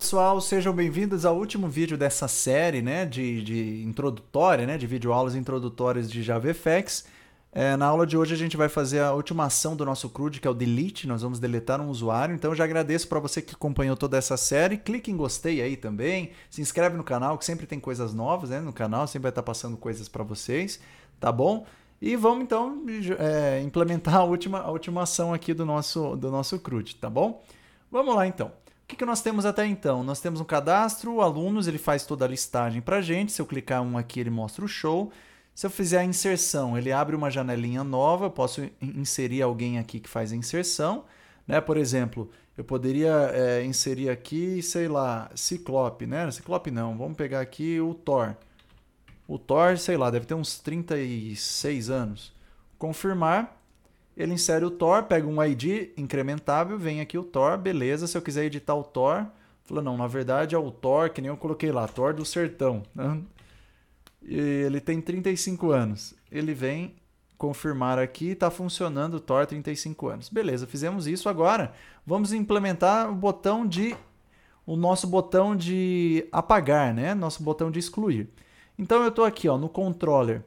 pessoal, sejam bem-vindos ao último vídeo dessa série, né, de, de introdutória, né, de videoaulas introdutórias de JavaFX. É, na aula de hoje a gente vai fazer a última ação do nosso CRUD, que é o delete, nós vamos deletar um usuário, então já agradeço para você que acompanhou toda essa série, clique em gostei aí também, se inscreve no canal, que sempre tem coisas novas, né, no canal, sempre vai estar tá passando coisas para vocês, tá bom? E vamos então é, implementar a última, a última ação aqui do nosso, do nosso CRUD, tá bom? Vamos lá então. O que, que nós temos até então? Nós temos um cadastro, alunos, ele faz toda a listagem para gente. Se eu clicar um aqui, ele mostra o show. Se eu fizer a inserção, ele abre uma janelinha nova. Eu posso inserir alguém aqui que faz a inserção. Né? Por exemplo, eu poderia é, inserir aqui, sei lá, Ciclope, né? Ciclope não, vamos pegar aqui o Thor. O Thor, sei lá, deve ter uns 36 anos. Confirmar ele insere o Tor, pega um ID incrementável, vem aqui o Tor, beleza. Se eu quiser editar o Tor, falou, não, na verdade é o Tor, que nem eu coloquei lá, Tor do Sertão. E ele tem 35 anos. Ele vem confirmar aqui, está funcionando o Tor 35 anos. Beleza, fizemos isso agora. Vamos implementar o botão de o nosso botão de apagar, né? Nosso botão de excluir. Então eu estou aqui, ó, no controller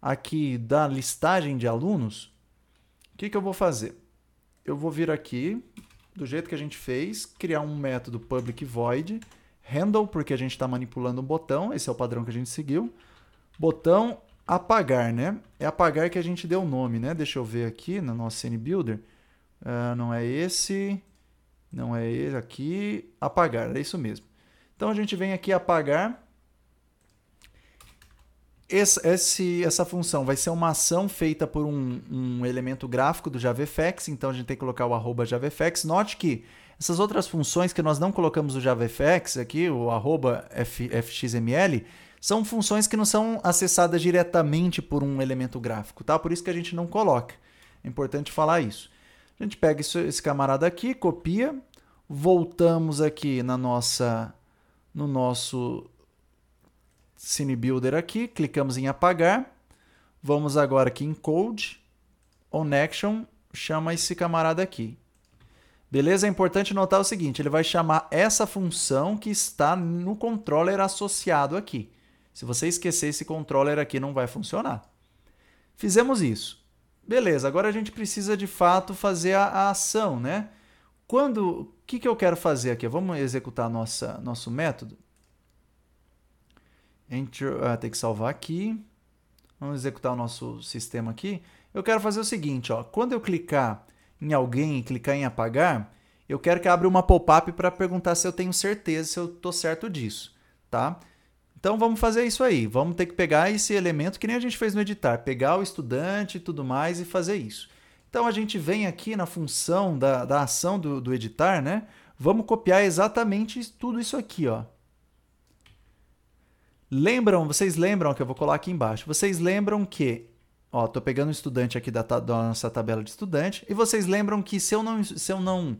aqui da listagem de alunos, que, que eu vou fazer? Eu vou vir aqui, do jeito que a gente fez, criar um método public void, handle, porque a gente está manipulando um botão, esse é o padrão que a gente seguiu. Botão apagar, né? É apagar que a gente deu o nome, né? Deixa eu ver aqui na nossa CN Builder. Uh, não é esse, não é esse aqui. Apagar, é isso mesmo. Então a gente vem aqui apagar esse, esse, essa função vai ser uma ação feita por um, um, elemento gráfico do JavaFX, então a gente tem que colocar o arroba JavaFX. Note que essas outras funções que nós não colocamos o JavaFX aqui, o arroba fxml, são funções que não são acessadas diretamente por um elemento gráfico, tá? Por isso que a gente não coloca. É importante falar isso. A gente pega isso, esse camarada aqui, copia, voltamos aqui na nossa, no nosso CineBuilder aqui, clicamos em apagar. Vamos agora aqui em Code, OnAction, chama esse camarada aqui. Beleza? É importante notar o seguinte, ele vai chamar essa função que está no controller associado aqui. Se você esquecer esse controller aqui, não vai funcionar. Fizemos isso. Beleza, agora a gente precisa de fato fazer a, a ação, né? Quando, o que, que eu quero fazer aqui? Vamos executar nossa, nosso método? Enter, ah, tem que salvar aqui. Vamos executar o nosso sistema aqui. Eu quero fazer o seguinte, ó, quando eu clicar em alguém e clicar em apagar, eu quero que abra uma pop-up para perguntar se eu tenho certeza, se eu estou certo disso, tá? Então vamos fazer isso aí. Vamos ter que pegar esse elemento que nem a gente fez no editar, pegar o estudante e tudo mais e fazer isso. Então a gente vem aqui na função da, da ação do, do editar, né? Vamos copiar exatamente tudo isso aqui, ó. Lembram, vocês lembram que eu vou colar aqui embaixo. Vocês lembram que, ó, tô pegando um estudante aqui da, da nossa tabela de estudante, e vocês lembram que se eu não, se eu não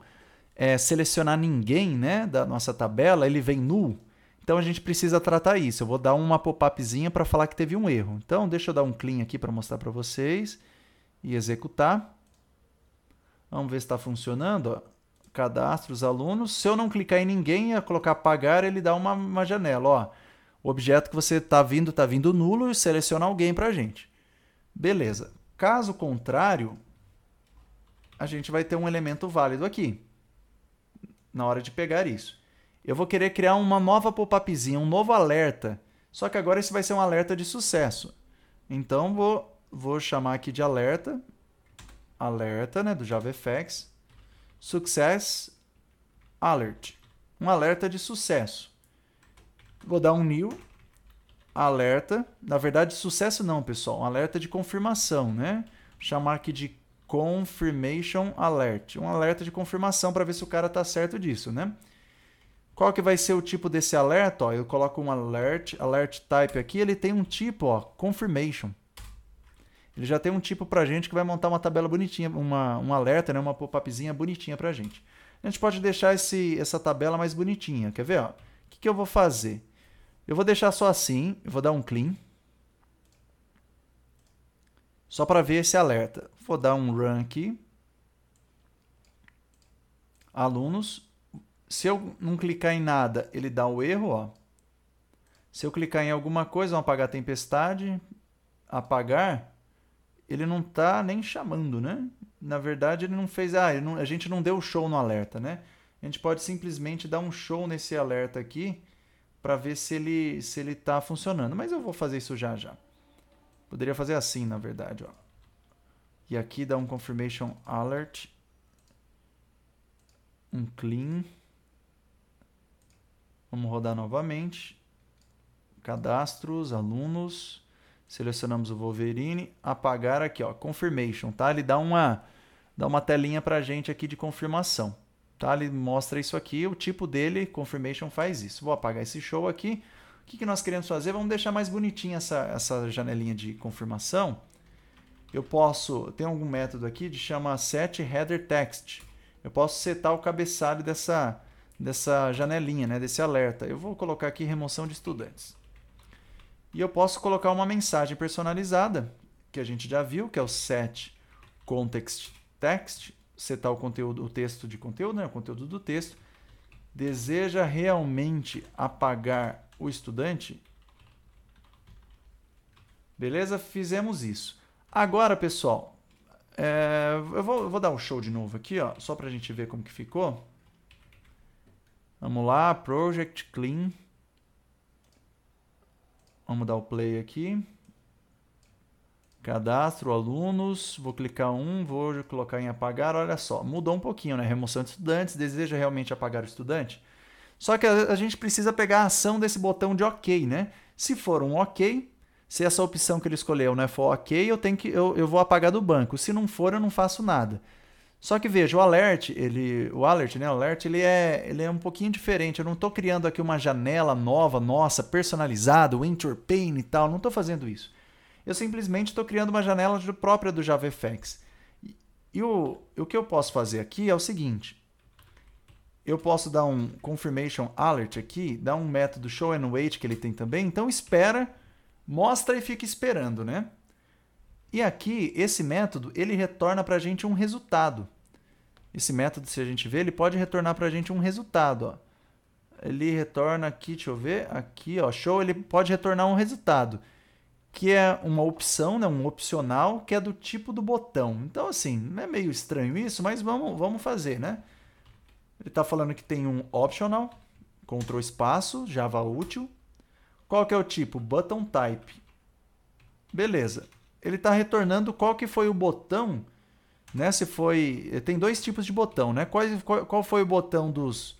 é, selecionar ninguém, né, da nossa tabela, ele vem nu. Então a gente precisa tratar isso. Eu vou dar uma pop-upzinha para falar que teve um erro. Então deixa eu dar um clean aqui para mostrar para vocês e executar. Vamos ver se está funcionando. Ó. Cadastro os alunos. Se eu não clicar em ninguém e colocar pagar, ele dá uma, uma janela. Ó. O objeto que você está vindo, está vindo nulo e seleciona alguém para a gente. Beleza. Caso contrário, a gente vai ter um elemento válido aqui na hora de pegar isso. Eu vou querer criar uma nova pop-upzinha, um novo alerta. Só que agora esse vai ser um alerta de sucesso. Então vou, vou chamar aqui de alerta, alerta, né, do JavaFX, success alert, um alerta de sucesso. Vou dar um new, alerta. Na verdade, sucesso não, pessoal. Um alerta de confirmação, né? Vou chamar aqui de confirmation alert. Um alerta de confirmação para ver se o cara tá certo disso, né? Qual que vai ser o tipo desse alerta? Ó, eu coloco um alert, alert type aqui, ele tem um tipo, ó, confirmation. Ele já tem um tipo para gente que vai montar uma tabela bonitinha, uma, um alerta, né? uma pop-upzinha bonitinha para gente. A gente pode deixar esse, essa tabela mais bonitinha. Quer ver? O que, que eu vou fazer? Eu vou deixar só assim, eu vou dar um clean. Só para ver esse alerta. Vou dar um run aqui. Alunos. Se eu não clicar em nada, ele dá o um erro. Ó. Se eu clicar em alguma coisa, vamos apagar a tempestade, apagar, ele não está nem chamando, né? Na verdade, ele não fez. Ah, não, a gente não deu show no alerta, né? A gente pode simplesmente dar um show nesse alerta aqui para ver se ele se ele tá funcionando. Mas eu vou fazer isso já já. Poderia fazer assim, na verdade, ó. E aqui dá um confirmation alert, um clean. Vamos rodar novamente. Cadastros, alunos. Selecionamos o Wolverine, apagar aqui, ó, confirmation, tá? Ele dá uma dá uma telinha pra gente aqui de confirmação. Tá? Ele mostra isso aqui, o tipo dele, confirmation, faz isso. Vou apagar esse show aqui. O que, que nós queremos fazer? Vamos deixar mais bonitinha essa, essa janelinha de confirmação. Eu posso, tem algum método aqui de chamar set header text. Eu posso setar o cabeçalho dessa, dessa janelinha, né, desse alerta. Eu vou colocar aqui remoção de estudantes. E eu posso colocar uma mensagem personalizada, que a gente já viu, que é o set context text setar o conteúdo, o texto de conteúdo, né, o conteúdo do texto, deseja realmente apagar o estudante? Beleza? Fizemos isso. Agora, pessoal, é, eu, vou, eu, vou, dar um show de novo aqui, ó, só para a gente ver como que ficou. Vamos lá, Project Clean. Vamos dar o play aqui. Cadastro, alunos, vou clicar um, vou colocar em apagar, olha só, mudou um pouquinho, né? Remoção de estudantes, deseja realmente apagar o estudante? Só que a, gente precisa pegar a ação desse botão de OK, né? Se for um OK, se essa opção que ele escolheu né, for OK, eu, tenho que, eu, eu vou apagar do banco. Se não for, eu não faço nada. Só que veja, o alert, ele, o alert, né, o alert, ele é, ele é um pouquinho diferente. Eu não estou criando aqui uma janela nova, nossa, personalizada, winter pain e tal. Não estou fazendo isso eu simplesmente estou criando uma janela própria do JavaFX. E, e o, o que eu posso fazer aqui é o seguinte, eu posso dar um confirmation alert aqui, dar um método show and wait que ele tem também, então espera, mostra e fica esperando, né? E aqui, esse método, ele retorna para a gente um resultado. Esse método, se a gente ver, ele pode retornar para a gente um resultado. Ó. Ele retorna aqui, deixa eu ver, aqui, ó, show, ele pode retornar um resultado que é uma opção, né, um opcional, que é do tipo do botão. Então, assim, é meio estranho isso, mas vamos, vamos fazer, né? Ele está falando que tem um optional, control espaço, Java útil. Qual que é o tipo? Button type. Beleza. Ele está retornando qual que foi o botão, né? Se foi... Tem dois tipos de botão, né? Qual, qual, qual foi o botão dos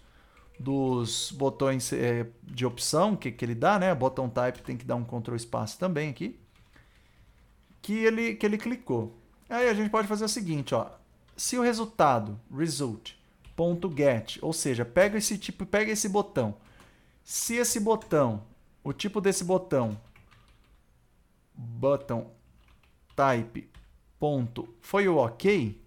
dos botões é, de opção que, que ele dá, né? Botão type tem que dar um control espaço também aqui. Que ele, que ele clicou. Aí a gente pode fazer o seguinte, ó. Se o resultado, result, ponto get, ou seja, pega esse tipo, pega esse botão. Se esse botão, o tipo desse botão, button type, ponto, foi o ok,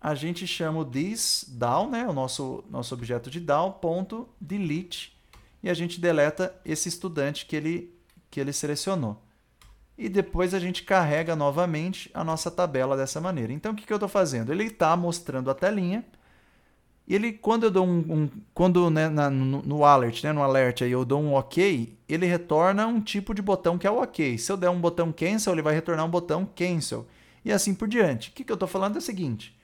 a gente chama o this DAO, né, o nosso, nosso objeto de DAO, ponto delete, e a gente deleta esse estudante que ele, que ele selecionou. E depois a gente carrega novamente a nossa tabela dessa maneira. Então, o que, que eu estou fazendo? Ele está mostrando a telinha, e ele, quando eu dou um, um quando né, na, no, no, alert, né, no alert aí, eu dou um OK, ele retorna um tipo de botão que é o OK. Se eu der um botão cancel, ele vai retornar um botão cancel. E assim por diante. O que, que eu estou falando é o seguinte,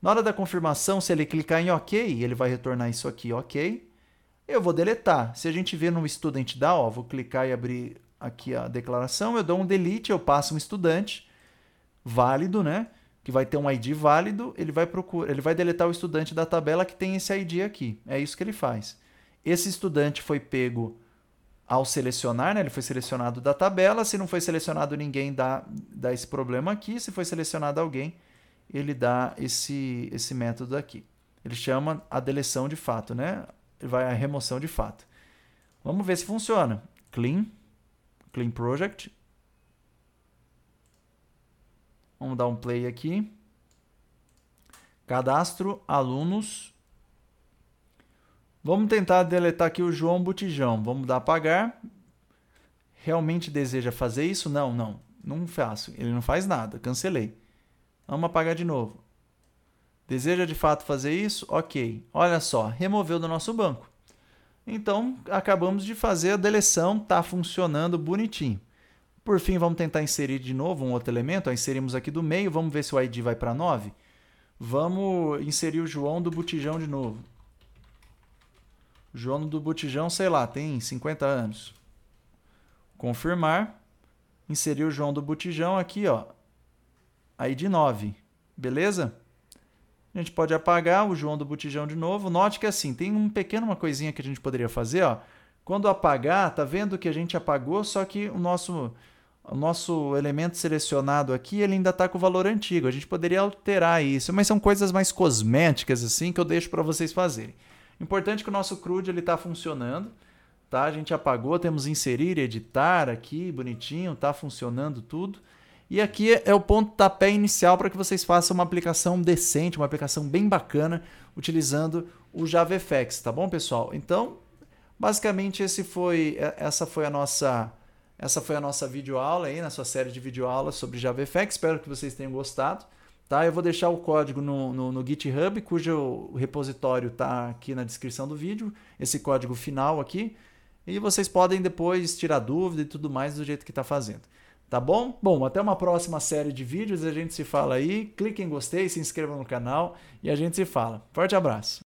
na hora da confirmação, se ele clicar em OK, ele vai retornar isso aqui, OK. Eu vou deletar. Se a gente vê no student DAO, ó, vou clicar e abrir aqui a declaração, eu dou um delete, eu passo um estudante válido, né? Que vai ter um ID válido, ele vai procurar, ele vai deletar o estudante da tabela que tem esse ID aqui. É isso que ele faz. Esse estudante foi pego ao selecionar, né? ele foi selecionado da tabela. Se não foi selecionado ninguém, dá, dá esse problema aqui. Se foi selecionado alguém, ele dá esse, esse método aqui. Ele chama a deleção de fato, né? Ele Vai a remoção de fato. Vamos ver se funciona. Clean, clean project. Vamos dar um play aqui. Cadastro, alunos. Vamos tentar deletar aqui o João Botijão. Vamos dar apagar. Realmente deseja fazer isso? Não, não. Não faço. Ele não faz nada. Cancelei. Vamos apagar de novo. Deseja de fato fazer isso? Ok. Olha só, removeu do nosso banco. Então, acabamos de fazer a deleção, está funcionando bonitinho. Por fim, vamos tentar inserir de novo um outro elemento. inserimos aqui do meio, vamos ver se o ID vai para 9. Vamos inserir o João do Botijão de novo. João do Botijão, sei lá, tem 50 anos. Confirmar. Inserir o João do Botijão aqui, ó aí de 9, beleza? A gente pode apagar o João do Botijão de novo. Note que assim, tem um pequeno uma coisinha que a gente poderia fazer, ó. Quando apagar, tá vendo que a gente apagou, só que o nosso o nosso elemento selecionado aqui, ele ainda está com o valor antigo. A gente poderia alterar isso, mas são coisas mais cosméticas assim que eu deixo para vocês fazerem. Importante que o nosso CRUD ele está funcionando, tá? A gente apagou, temos inserir, editar aqui, bonitinho, está funcionando tudo. E aqui é o ponto tapé inicial para que vocês façam uma aplicação decente, uma aplicação bem bacana, utilizando o JavaFX, tá bom, pessoal? Então, basicamente esse foi é, essa foi a nossa essa foi a nossa videoaula aí, na sua série de videoaulas sobre JavaFX. Espero que vocês tenham gostado. Tá? Eu vou deixar o código no, no, no GitHub, cujo repositório está aqui na descrição do vídeo, esse código final aqui. E vocês podem depois tirar dúvida e tudo mais do jeito que está fazendo. Tá bom? Bom, até uma próxima série de vídeos. A gente se fala aí. Clique em gostei, se inscreva no canal e a gente se fala. Forte abraço!